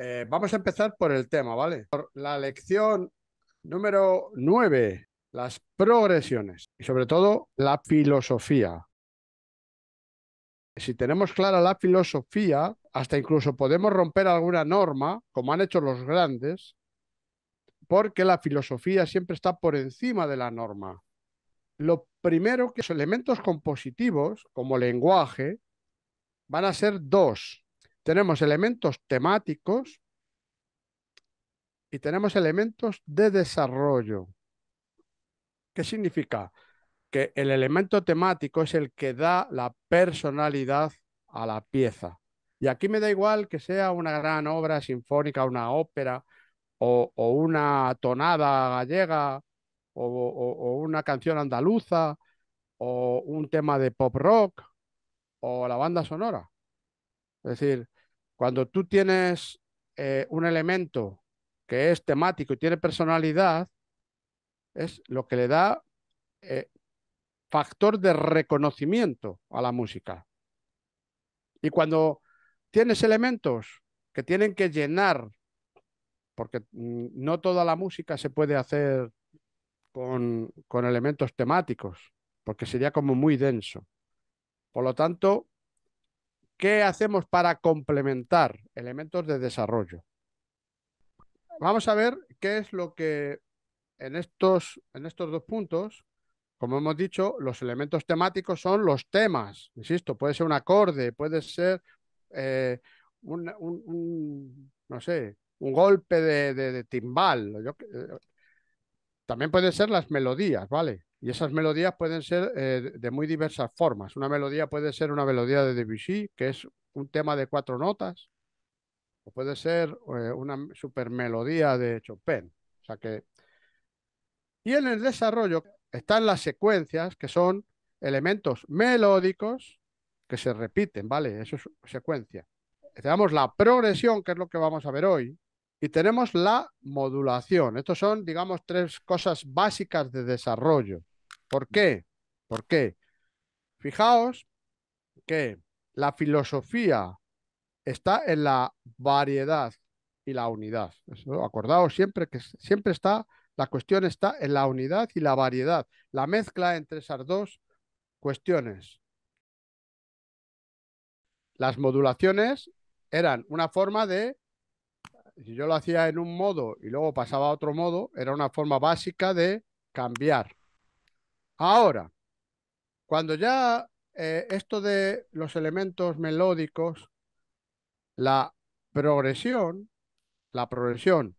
Eh, vamos a empezar por el tema, ¿vale? Por la lección número 9, las progresiones y sobre todo la filosofía. Si tenemos clara la filosofía, hasta incluso podemos romper alguna norma, como han hecho los grandes, porque la filosofía siempre está por encima de la norma. Lo primero que los elementos compositivos, como lenguaje, van a ser dos. Tenemos elementos temáticos y tenemos elementos de desarrollo. ¿Qué significa? Que el elemento temático es el que da la personalidad a la pieza. Y aquí me da igual que sea una gran obra sinfónica, una ópera o, una tonada gallega o una canción andaluza o un tema de pop rock o la banda sonora. Es decir, cuando tú tienes eh, un elemento que es temático y tiene personalidad, es lo que le da eh, factor de reconocimiento a la música. Y cuando tienes elementos que tienen que llenar, porque mm, no toda la música se puede hacer con, con elementos temáticos, porque sería como muy denso. Por lo tanto, ¿Qué hacemos para complementar elementos de desarrollo? Vamos a ver qué es lo que en estos, en estos dos puntos, como hemos dicho, los elementos temáticos son los temas. Insisto, puede ser un acorde, puede ser eh, un, no sé, un golpe de, timbal. Eh, también pueden ser las melodías, ¿vale? Y esas melodías pueden ser eh, de muy diversas formas. Una melodía puede ser una melodía de Debussy, que es un tema de cuatro notas, o puede ser eh, una una supermelodía de Chopin. O sea que... Y en el desarrollo están las secuencias, que son elementos melódicos que se repiten, ¿vale? Eso es secuencia. Tenemos la progresión, que es lo que vamos a ver hoy, y tenemos la modulación. Estos son, digamos, tres cosas básicas de desarrollo. ¿Por qué? ¿Por qué? Fijaos que la filosofía está en la variedad y la unidad. acordaos siempre que siempre está, la cuestión está en la unidad y la variedad, la mezcla entre esas dos cuestiones. Las modulaciones eran una forma de, si yo lo hacía en un modo y luego pasaba a otro modo, era una forma básica de cambiar Ahora, cuando ya eh, esto de los elementos melódicos, la progresión, la progresión,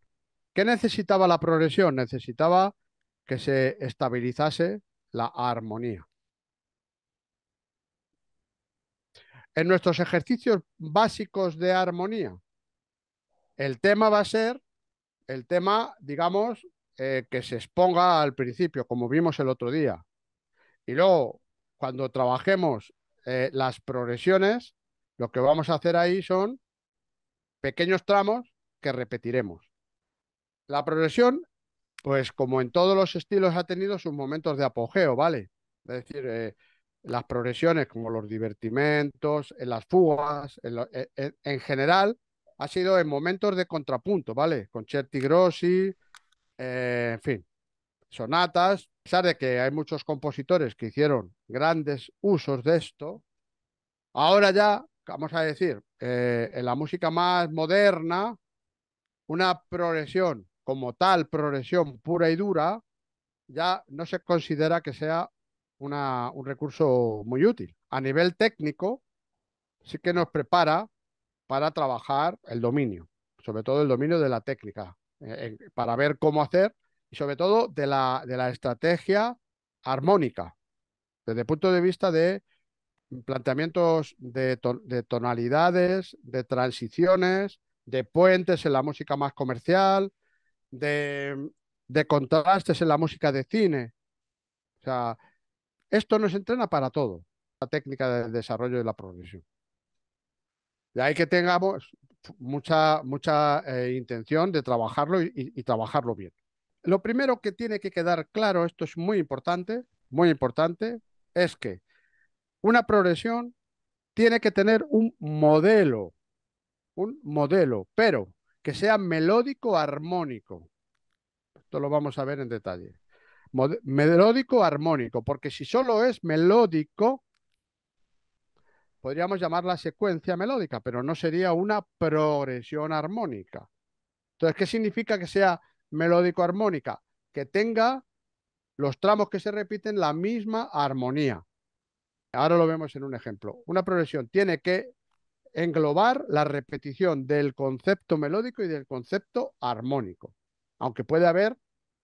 ¿qué necesitaba la progresión? Necesitaba que se estabilizase la armonía. En nuestros ejercicios básicos de armonía, el tema va a ser el tema, digamos, eh, que se exponga al principio, como vimos el otro día. Y luego, cuando trabajemos eh, las progresiones, lo que vamos a hacer ahí son pequeños tramos que repetiremos. La progresión, pues como en todos los estilos, ha tenido sus momentos de apogeo, ¿vale? Es decir, eh, las progresiones como los divertimentos, en eh, las fugas, en, general, ha sido en momentos de contrapunto, ¿vale? Concerti grossi, en fin, sonatas, pesar de que hay muchos compositores que hicieron grandes usos de esto, ahora ya, vamos a decir, eh, en la música más moderna, una progresión como tal, progresión pura y dura, ya no se considera que sea una, un recurso muy útil. A nivel técnico, sí que nos prepara para trabajar el dominio, sobre todo el dominio de la técnica, eh, para ver cómo hacer y sobre todo de la, de la estrategia armónica, desde el punto de vista de planteamientos de, tonalidades, de transiciones, de puentes en la música más comercial, de, contrastes en la música de cine. O sea, esto nos entrena para todo, la técnica del desarrollo y la progresión. De ahí que tengamos mucha, mucha eh, intención de trabajarlo y trabajarlo bien. Lo primero que tiene que quedar claro, esto es muy importante, muy importante, es que una progresión tiene que tener un modelo, un modelo, pero que sea melódico armónico. Esto lo vamos a ver en detalle. melódico armónico, porque si solo es melódico, podríamos llamarla secuencia melódica, pero no sería una progresión armónica. Entonces, ¿qué significa que sea melódico-armónica, que tenga los tramos que se repiten la misma armonía. Ahora lo vemos en un ejemplo. Una progresión tiene que englobar la repetición del concepto melódico y del concepto armónico, aunque puede haber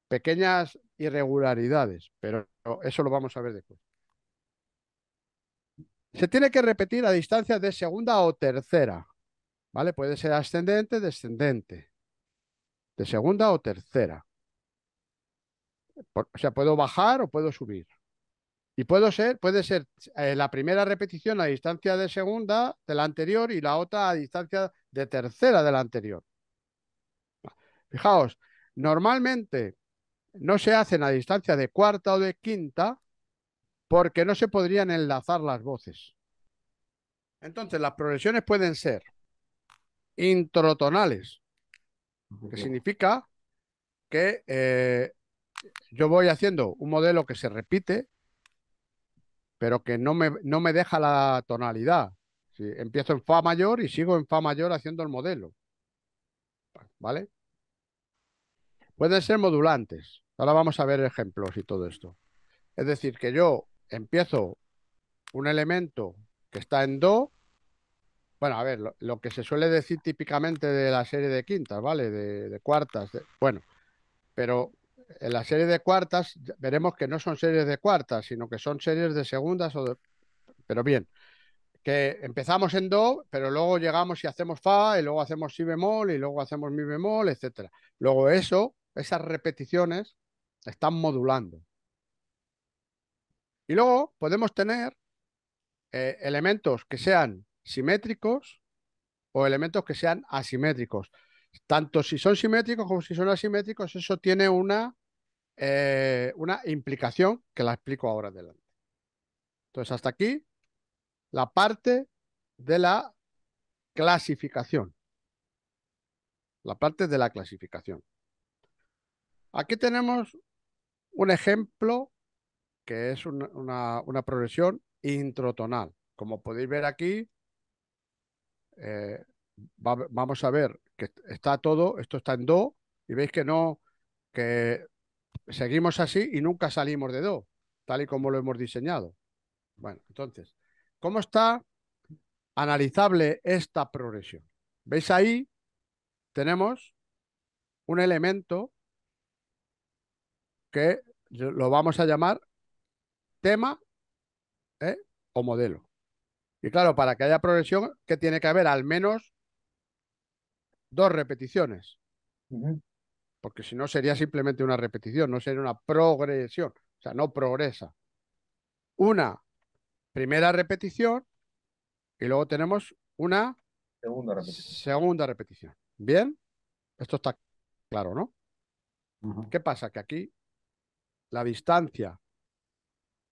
pequeñas irregularidades, pero eso lo vamos a ver después. Se tiene que repetir a distancia de segunda o tercera, ¿vale? Puede ser ascendente, descendente de segunda o tercera. o sea, puedo bajar o puedo subir. Y puedo ser, puede ser eh, la primera repetición a distancia de segunda de la anterior y la otra a distancia de tercera de la anterior. Fijaos, normalmente no se hacen a distancia de cuarta o de quinta porque no se podrían enlazar las voces. Entonces, las progresiones pueden ser introtonales, que significa que eh, yo voy haciendo un modelo que se repite, pero que no me, no me deja la tonalidad. si empiezo en Fa mayor y sigo en Fa mayor haciendo el modelo. ¿Vale? Pueden ser modulantes. Ahora vamos a ver ejemplos y todo esto. Es decir, que yo empiezo un elemento que está en Do bueno, a ver, lo, que se suele decir típicamente de la serie de quintas, ¿vale? De, cuartas, bueno, pero en la serie de cuartas veremos que no son series de cuartas, sino que son series de segundas o Pero bien, que empezamos en do, pero luego llegamos y hacemos fa, y luego hacemos si bemol, y luego hacemos mi bemol, etcétera. Luego eso, esas repeticiones están modulando. Y luego podemos tener eh, elementos que sean simétricos o elementos que sean asimétricos. Tanto si son simétricos como si son asimétricos, eso tiene una, eh, una implicación que la explico ahora adelante. Entonces, hasta aquí la parte de la clasificación. La parte de la clasificación. Aquí tenemos un ejemplo que es una, una, una progresión introtonal. Como podéis ver aquí, eh, vamos a ver que está todo, esto está en Do, y veis que no, que seguimos así y nunca salimos de Do, tal y como lo hemos diseñado. Bueno, entonces, ¿cómo está analizable esta progresión? ¿Veis ahí? Tenemos un elemento que lo vamos a llamar tema ¿eh? o modelo. Y claro, para que haya progresión, que tiene que haber al menos dos repeticiones. Porque si no, sería simplemente una repetición, no sería una progresión. O sea, no progresa. Una primera repetición y luego tenemos una segunda repetición. Bien, esto está claro, ¿no? ¿Qué pasa? Que aquí la distancia,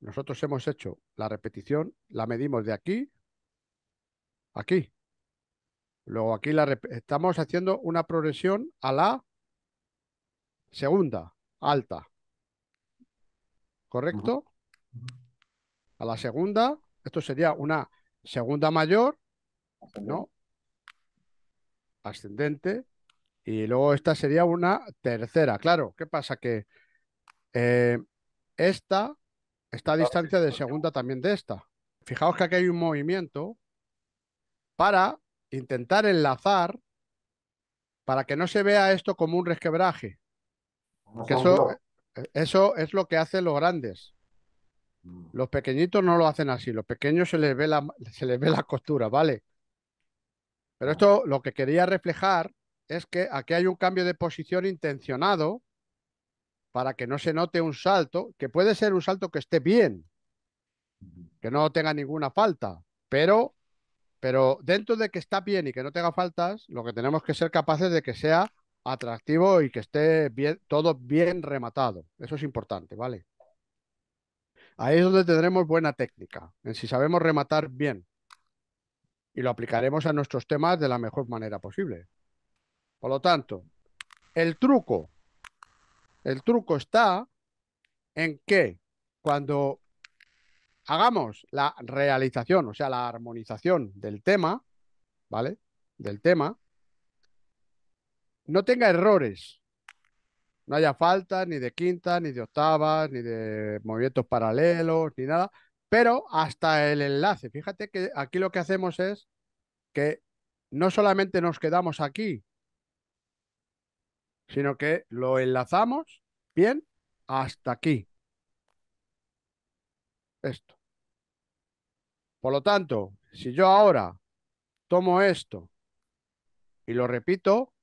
nosotros hemos hecho la repetición, la medimos de aquí Aquí. Luego aquí la estamos haciendo una progresión a la segunda, alta. ¿Correcto? A la segunda, esto sería una segunda mayor, ¿no? Ascendente. Y luego esta sería una tercera. Claro, ¿qué pasa? Que ...esta... Eh, esta está a distancia de segunda también de esta. Fijaos que aquí hay un movimiento para intentar enlazar para que no se vea esto como un resquebraje. Porque eso, ¿eh? Eh, eso es lo que hacen los grandes. Mm. Los pequeñitos no lo hacen así, los pequeños se les ve la, se les ve la costura, ¿vale? Pero esto lo que quería reflejar es que aquí hay un cambio de posición intencionado para que no se note un salto, que puede ser un salto que esté bien, que no tenga ninguna falta, pero pero dentro de que está bien y que no tenga faltas, lo que tenemos que ser capaces de que sea atractivo y que esté todo bien rematado. Eso es importante, ¿vale? Ahí es donde tendremos buena técnica, en si sabemos rematar bien. Y lo aplicaremos a nuestros temas de la mejor manera posible. Por lo tanto, el truco, el truco está en que cuando hagamos la realización, o sea, la armonización del tema, ¿vale? Del tema, no tenga errores, no haya falta ni de quintas, ni de octavas, ni de movimientos paralelos, ni nada, pero hasta el enlace. Fíjate que aquí lo que hacemos es que no solamente nos quedamos aquí, sino que lo enlazamos bien hasta aquí esto. Por lo tanto, si yo ahora tomo esto y lo repito,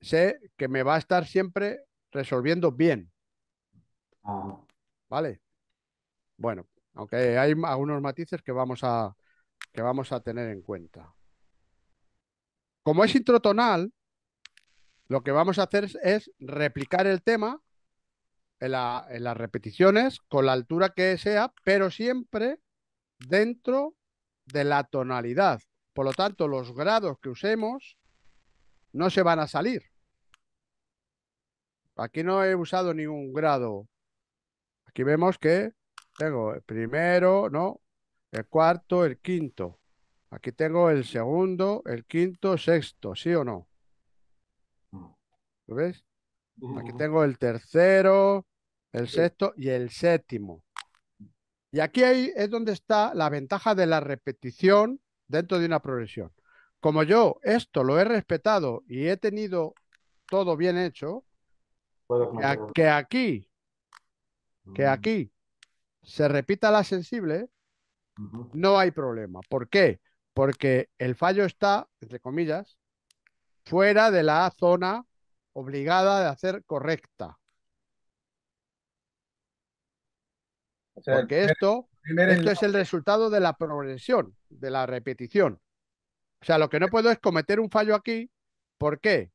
sé que me va a estar siempre resolviendo bien. Ah. ¿Vale? Bueno, aunque hay algunos matices que vamos a, que vamos a tener en cuenta. Como es introtonal, lo que vamos a hacer es, es replicar el tema en, las repeticiones con la altura que sea, pero siempre dentro de la tonalidad. Por lo tanto, los grados que usemos no se van a salir. Aquí no he usado ningún grado. Aquí vemos que tengo el primero, ¿no? El cuarto, el quinto. Aquí tengo el segundo, el quinto, sexto, ¿sí o no? Mm. ¿Lo ves? Aquí tengo el tercero, el sexto y el séptimo. Y aquí es donde está la ventaja de la repetición dentro de una progresión. Como yo esto lo he respetado y he tenido todo bien hecho, que aquí, que mm. aquí se repita la sensible, no hay problema. ¿Por qué? Porque el fallo está, entre comillas, fuera de la zona obligada de hacer correcta. Porque esto, esto es el resultado de la progresión, de la repetición. O sea, lo que no puedo es cometer un fallo aquí. ¿Por qué?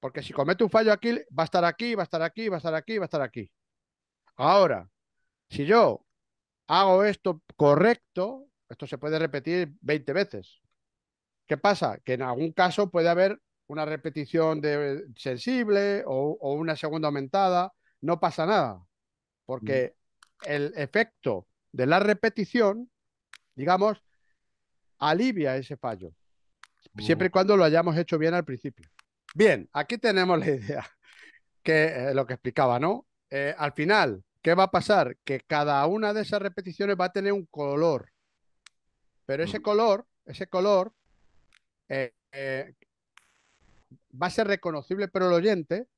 Porque si cometo un fallo aquí, va a estar aquí, va a estar aquí, va a estar aquí, va a estar aquí. Ahora, si yo hago esto correcto, esto se puede repetir 20 veces. ¿Qué pasa? Que en algún caso puede haber una repetición de, sensible o, una segunda aumentada, no pasa nada, mm. porque el efecto de la repetición, digamos, alivia ese fallo, siempre y oh. cuando lo hayamos hecho bien al principio. Bien, aquí tenemos la idea, que eh, lo que explicaba, ¿no? Eh, al final, ¿qué va a pasar? Que cada una de esas repeticiones va a tener un color, pero ese mm. color, ese color, eh, va a ser reconocible para el oyente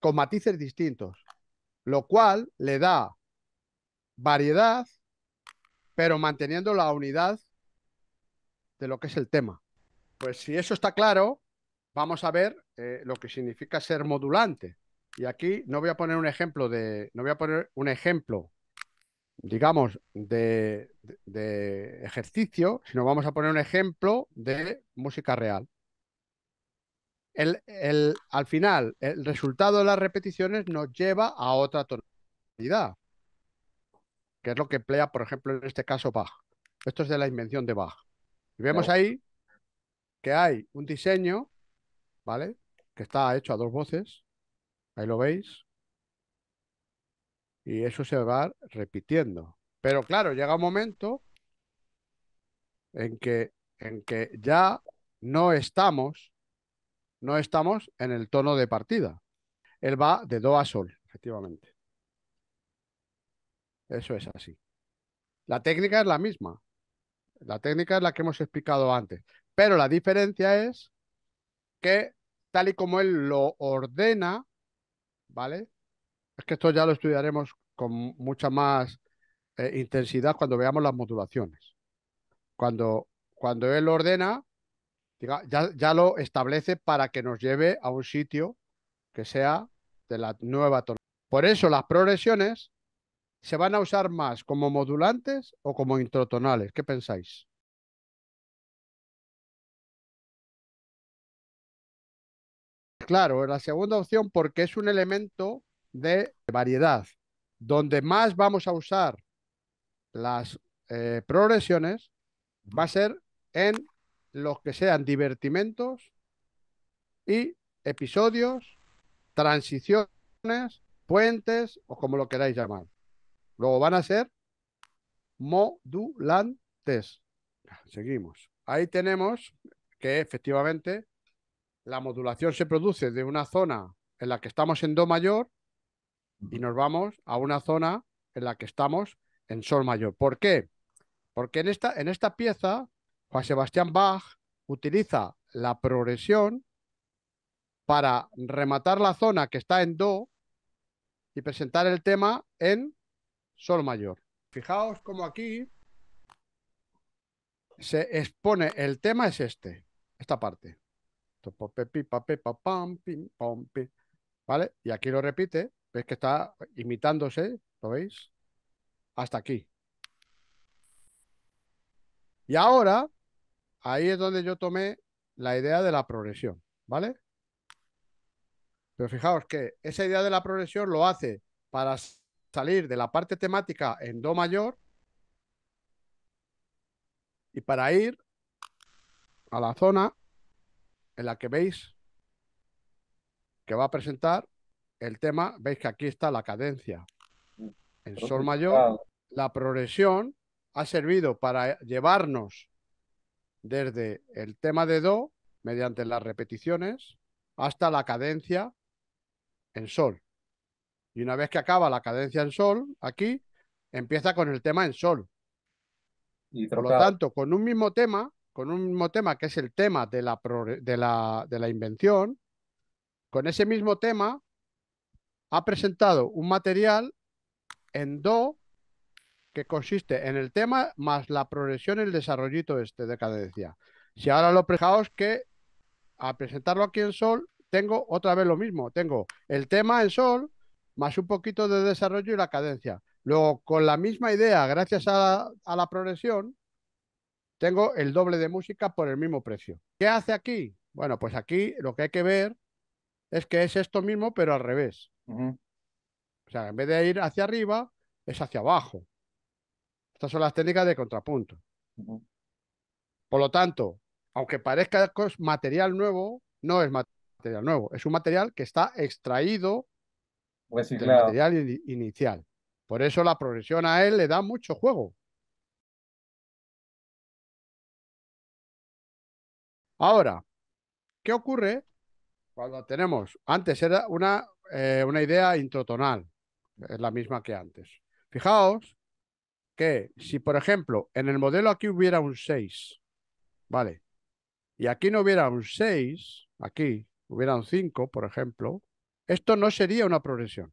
con matices distintos, lo cual le da variedad, pero manteniendo la unidad de lo que es el tema. Pues si eso está claro, vamos a ver eh, lo que significa ser modulante. Y aquí no voy a poner un ejemplo de, no voy a poner un ejemplo, digamos, de, de ejercicio, sino vamos a poner un ejemplo de música real el, al final, el resultado de las repeticiones nos lleva a otra tonalidad, que es lo que emplea, por ejemplo, en este caso Bach. Esto es de la invención de Bach. Y vemos ahí que hay un diseño, ¿vale? Que está hecho a dos voces. Ahí lo veis. Y eso se va repitiendo. Pero claro, llega un momento en que, en que ya no estamos no estamos en el tono de partida. Él va de do a sol, efectivamente. Eso es así. La técnica es la misma. La técnica es la que hemos explicado antes. Pero la diferencia es que tal y como él lo ordena, ¿vale? Es que esto ya lo estudiaremos con mucha más eh, intensidad cuando veamos las modulaciones. Cuando, cuando él ordena, ya, lo establece para que nos lleve a un sitio que sea de la nueva tonalidad. Por eso las progresiones se van a usar más como modulantes o como introtonales. ¿Qué pensáis? Claro, la segunda opción porque es un elemento de variedad. Donde más vamos a usar las eh, progresiones va a ser en los que sean divertimentos y episodios, transiciones, puentes o como lo queráis llamar. Luego van a ser modulantes. Seguimos. Ahí tenemos que efectivamente la modulación se produce de una zona en la que estamos en Do mayor y nos vamos a una zona en la que estamos en Sol mayor. ¿Por qué? Porque en esta, en esta pieza Juan Sebastián Bach utiliza la progresión para rematar la zona que está en Do y presentar el tema en Sol mayor. Fijaos como aquí se expone, el tema es este, esta parte. ¿Vale? Y aquí lo repite, ves que está imitándose, ¿lo veis? Hasta aquí. Y ahora ahí es donde yo tomé la idea de la progresión, ¿vale? Pero fijaos que esa idea de la progresión lo hace para salir de la parte temática en Do mayor y para ir a la zona en la que veis que va a presentar el tema, veis que aquí está la cadencia en Sol mayor. La progresión ha servido para llevarnos desde el tema de Do, mediante las repeticiones, hasta la cadencia en Sol. Y una vez que acaba la cadencia en Sol, aquí empieza con el tema en Sol. Y Por lo tanto, con un mismo tema, con un mismo tema que es el tema de la, de la, de la invención, con ese mismo tema ha presentado un material en Do que consiste en el tema más la progresión y el desarrollito este de cadencia. Si ahora lo prejaos que ...a presentarlo aquí en sol, tengo otra vez lo mismo. Tengo el tema en sol más un poquito de desarrollo y la cadencia. Luego, con la misma idea, gracias a, la progresión, tengo el doble de música por el mismo precio. ¿Qué hace aquí? Bueno, pues aquí lo que hay que ver es que es esto mismo, pero al revés. O sea, en vez de ir hacia arriba, es hacia abajo. Estas son las técnicas de contrapunto. Por lo tanto, aunque parezca material nuevo, no es material nuevo, es un material que está extraído del material inicial. Por eso la progresión a él le da mucho juego. Ahora, ¿qué ocurre cuando tenemos? Antes era una, eh, una idea introtonal, es la misma que antes. Fijaos que si, por ejemplo, en el modelo aquí hubiera un 6, ¿vale? Y aquí no hubiera un 6, aquí hubiera un 5, por ejemplo, esto no sería una progresión.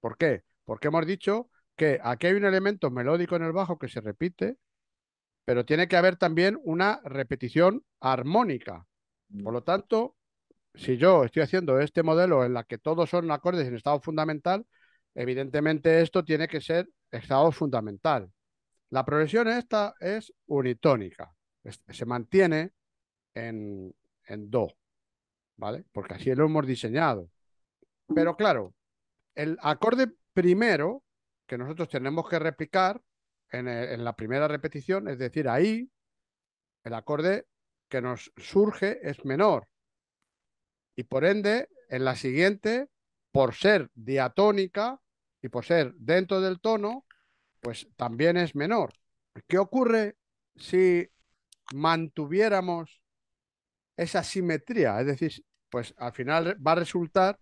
¿Por qué? Porque hemos dicho que aquí hay un elemento melódico en el bajo que se repite, pero tiene que haber también una repetición armónica. Por lo tanto, si yo estoy haciendo este modelo en la que todos son acordes en estado fundamental, Evidentemente esto tiene que ser estado fundamental. La progresión esta es unitónica, se mantiene en, en do, ¿vale? Porque así lo hemos diseñado. Pero claro, el acorde primero que nosotros tenemos que replicar en la primera repetición, es decir, ahí el acorde que nos surge es menor. Y por ende, en la siguiente, por ser diatónica, y por ser dentro del tono, pues también es menor. ¿Qué ocurre si mantuviéramos esa simetría? Es decir, pues al final va a resultar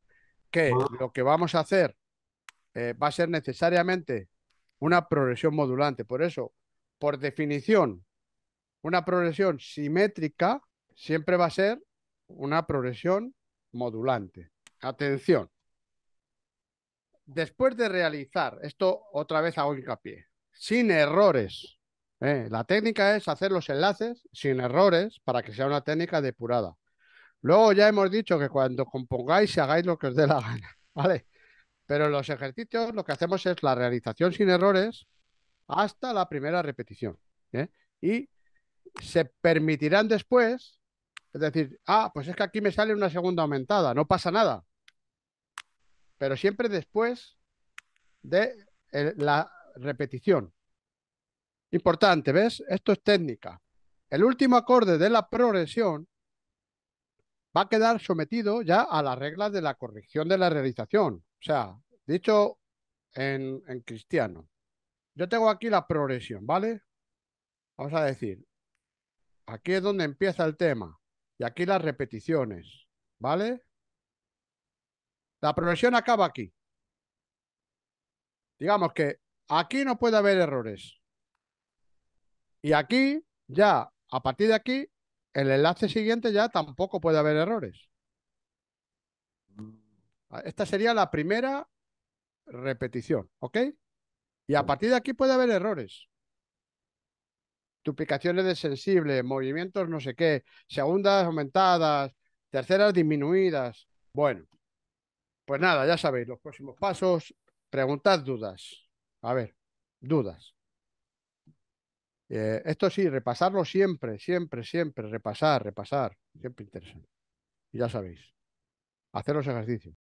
que ah. lo que vamos a hacer eh, va a ser necesariamente una progresión modulante. Por eso, por definición, una progresión simétrica siempre va a ser una progresión modulante. Atención, después de realizar, esto otra vez hago hincapié, sin errores. ¿eh? La técnica es hacer los enlaces sin errores para que sea una técnica depurada. Luego ya hemos dicho que cuando compongáis hagáis lo que os dé la gana, ¿vale? Pero en los ejercicios lo que hacemos es la realización sin errores hasta la primera repetición. ¿eh? Y se permitirán después, es decir, ah, pues es que aquí me sale una segunda aumentada, no pasa nada, pero siempre después de eh, la repetición. Importante, ¿ves? Esto es técnica. El último acorde de la progresión va a quedar sometido ya a las reglas de la corrección de la realización. O sea, dicho en, en cristiano, yo tengo aquí la progresión, ¿vale? Vamos a decir, aquí es donde empieza el tema y aquí las repeticiones, ¿vale? La progresión acaba aquí. Digamos que aquí no puede haber errores. Y aquí, ya, a partir de aquí, el enlace siguiente ya tampoco puede haber errores. Esta sería la primera repetición, ¿ok? Y a partir de aquí puede haber errores. Duplicaciones de sensibles, movimientos no sé qué, segundas aumentadas, terceras disminuidas. Bueno, pues nada, ya sabéis, los próximos pasos, preguntad dudas. A ver, dudas. Eh, esto sí, repasarlo siempre, siempre, siempre, repasar, repasar, siempre interesante. Y ya sabéis, hacer los ejercicios.